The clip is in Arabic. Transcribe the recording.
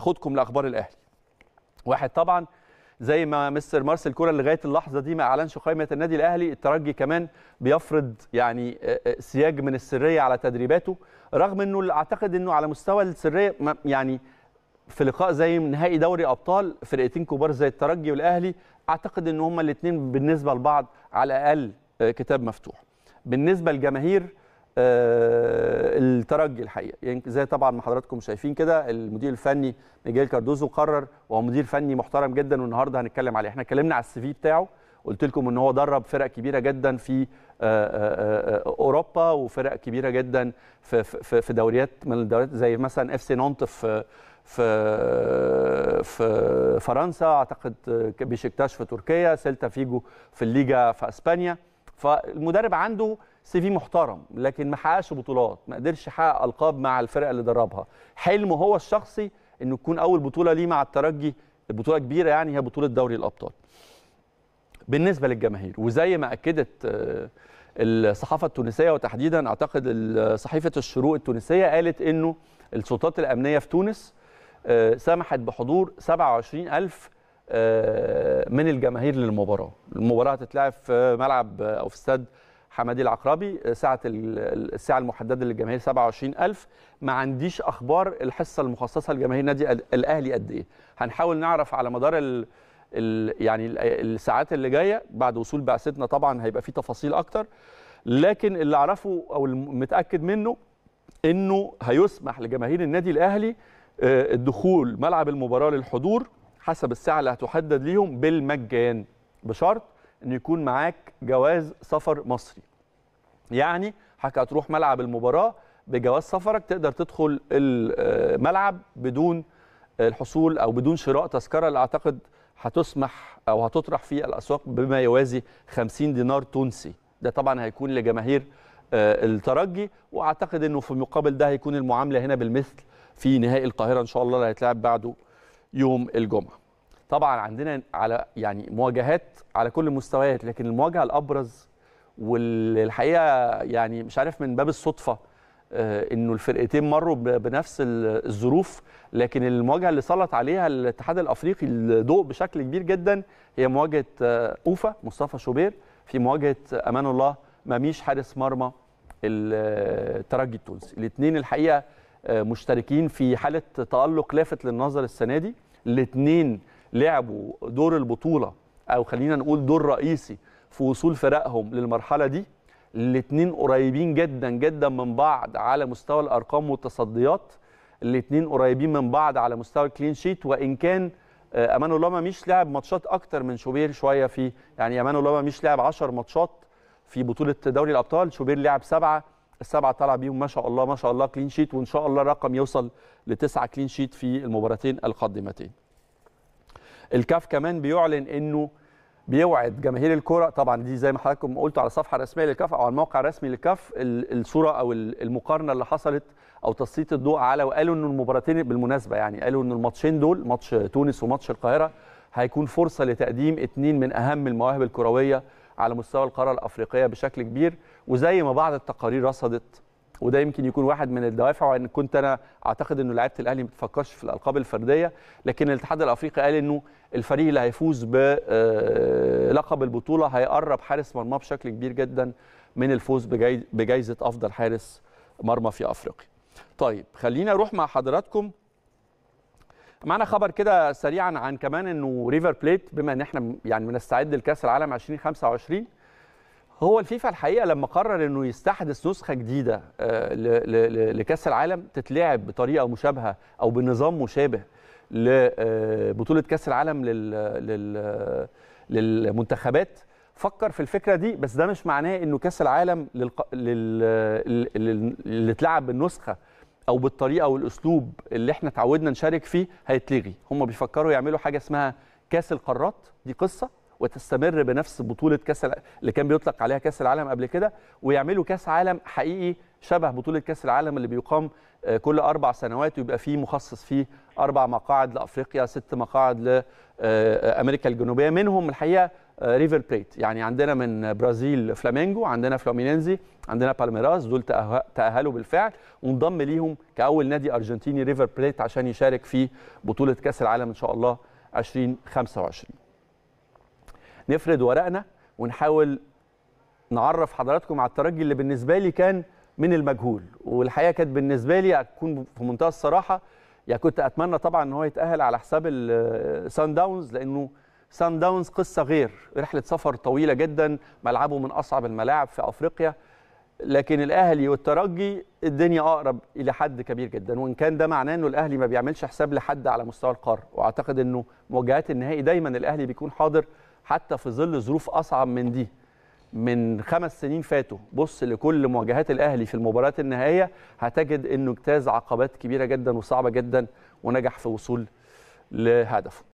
خدكم لاخبار الاهلي واحد طبعا زي ما مستر مارسيل كولر لغايه اللحظه دي ما اعلنش قائمه النادي الاهلي الترجي كمان بيفرض يعني آه، آه، سياج من السريه على تدريباته رغم انه اعتقد انه على مستوى السريه يعني في لقاء زي نهائي دوري ابطال فرقتين كبار زي الترجي والاهلي اعتقد ان هما الاثنين بالنسبه لبعض على الاقل آه، كتاب مفتوح بالنسبه لجماهير آه، الترجي الحقيقه يعني زي طبعا ما حضراتكم شايفين كده المدير الفني ميجيل كاردوزو قرر وهو مدير فني محترم جدا والنهارده هنتكلم عليه احنا اتكلمنا على السي في بتاعه قلت لكم ان هو درب فرق كبيره جدا في آه، آه، اوروبا وفرق كبيره جدا في في, في دوريات من الدوريات زي مثلا اف سي نونت في في في فرنسا اعتقد بيشكتاش في تركيا سيلتا فيجو في الليجا في اسبانيا فالمدرب عنده سي في محترم لكن ما حققش بطولات ما قدرش يحقق القاب مع الفرقه اللي دربها حلمه هو الشخصي انه تكون اول بطوله ليه مع الترجي البطوله كبيره يعني هي بطوله دوري الابطال بالنسبه للجماهير وزي ما اكدت آه، الصحافه التونسيه وتحديدا اعتقد صحيفه الشروق التونسيه قالت انه السلطات الامنيه في تونس آه، سمحت بحضور 27000 آه، من الجماهير للمباراه المباراه هتتلعب في ملعب او في استاد حمادي العقربي آه، ساعه الساعه المحدده للجماهير 27000 ما عنديش اخبار الحصه المخصصه لجماهير نادي الاهلي قد ايه هنحاول نعرف على مدار الـ الـ يعني الساعات اللي جايه بعد وصول بعثتنا طبعا هيبقى في تفاصيل اكتر لكن اللي اعرفه او المتاكد منه انه هيسمح لجماهير النادي الاهلي آه، الدخول ملعب المباراه للحضور حسب الساعه اللي هتحدد ليهم بالمجان بشرط ان يكون معاك جواز سفر مصري يعني حضرتك هتروح ملعب المباراه بجواز سفرك تقدر تدخل الملعب بدون الحصول او بدون شراء تذكره اللي اعتقد هتسمح او هتطرح في الاسواق بما يوازي 50 دينار تونسي ده طبعا هيكون لجماهير آه، الترجي واعتقد انه في المقابل ده هيكون المعامله هنا بالمثل في نهائي القاهره ان شاء الله اللي هيتلعب بعده يوم الجمعه طبعا عندنا على يعني مواجهات على كل المستويات لكن المواجهه الابرز والحقيقه يعني مش عارف من باب الصدفه آه، انه الفرقتين مروا بنفس الظروف لكن المواجهه اللي سلط عليها الاتحاد الافريقي الضوء بشكل كبير جدا هي مواجهه آه، اوفا مصطفى شوبير في مواجهه آه، امان الله ماميش حارس مرمى الترجي التونسي الاثنين الحقيقه مشتركين في حاله تالق لافت للنظر السنه دي الاثنين لعبوا دور البطوله او خلينا نقول دور رئيسي في وصول فرقهم للمرحله دي الاثنين قريبين جدا جدا من بعض على مستوى الارقام والتصديات الاثنين قريبين من بعض على مستوى الكلين شيت وان كان آه، امان الله ما مش لعب ماتشات اكتر من شوبير شويه في يعني امان الله ما مش لعب 10 ماتشات في بطوله دوري الابطال شوبير لعب سبعه السبعه طلع بيهم ما شاء الله ما شاء الله كلين شيت وان شاء الله الرقم يوصل لتسعه كلين شيت في المباراتين القادمتين الكاف كمان بيعلن انه بيوعد جماهير الكره طبعا دي زي ما حضراتكم قلتوا على الصفحه الرسميه للكاف او على الموقع الرسمي للكاف الصوره او المقارنه اللي حصلت او تسليط الضوء على وقالوا ان المباراتين بالمناسبه يعني قالوا ان الماتشين دول ماتش تونس وماتش القاهره هيكون فرصه لتقديم اثنين من اهم المواهب الكرويه على مستوى القاره الافريقيه بشكل كبير وزي ما بعض التقارير رصدت وده يمكن يكون واحد من الدوافع وان كنت انا اعتقد انه لعيبه الاهلي ما بتفكرش في الالقاب الفرديه لكن الاتحاد الافريقي قال انه الفريق اللي هيفوز بلقب آه، البطوله هيقرب حارس مرماه بشكل كبير جدا من الفوز بجائزه افضل حارس مرمى في افريقيا. طيب خلينا اروح مع حضراتكم معنا خبر كده سريعا عن كمان انه ريفر بليت بما ان احنا يعني بنستعد لكاس العالم 2025 هو الفيفا الحقيقه لما قرر انه يستحدث نسخه جديده آه، لكاس العالم تتلعب بطريقه مشابهه او بنظام مشابه لبطوله آه، كاس العالم للمنتخبات فكر في الفكره دي بس ده مش معناه انه كاس العالم اللي اتلعب بالنسخه او بالطريقه والاسلوب اللي احنا اتعودنا نشارك فيه هيتلغي هم بيفكروا يعملوا حاجه اسمها كاس القارات دي قصه وتستمر بنفس بطوله كاس اللي كان بيطلق عليها كاس العالم قبل كده ويعملوا كاس عالم حقيقي شبه بطوله كاس العالم اللي بيقام آه، كل اربع سنوات ويبقى فيه مخصص فيه اربع مقاعد لافريقيا ست مقاعد لامريكا آه، الجنوبيه منهم الحقيقه ريفر آه، بليت يعني عندنا من برازيل فلامينجو عندنا فلومينينزي عندنا بالميراس دول تاهلوا بالفعل وانضم ليهم كاول نادي ارجنتيني ريفر بليت عشان يشارك في بطوله كاس العالم ان شاء الله 2025 نفرد ورقنا ونحاول نعرف حضراتكم على الترجي اللي بالنسبه لي كان من المجهول والحقيقه كانت بالنسبه لي اكون في منتهى الصراحه يعني كنت اتمنى طبعا ان هو يتاهل على حساب السان داونز لانه سان داونز قصه غير رحله سفر طويله جدا ملعبه من اصعب الملاعب في افريقيا لكن الاهلي والترجي الدنيا اقرب الى حد كبير جدا وان كان ده معناه انه الاهلي ما بيعملش حساب لحد على مستوى القاره واعتقد انه مواجهات النهائي دايما الاهلي بيكون حاضر حتى في ظل ظروف اصعب من دي من خمس سنين فاتوا بص لكل مواجهات الاهلي في المباريات النهائيه هتجد انه اجتاز عقبات كبيره جدا وصعبه جدا ونجح في وصول لهدفه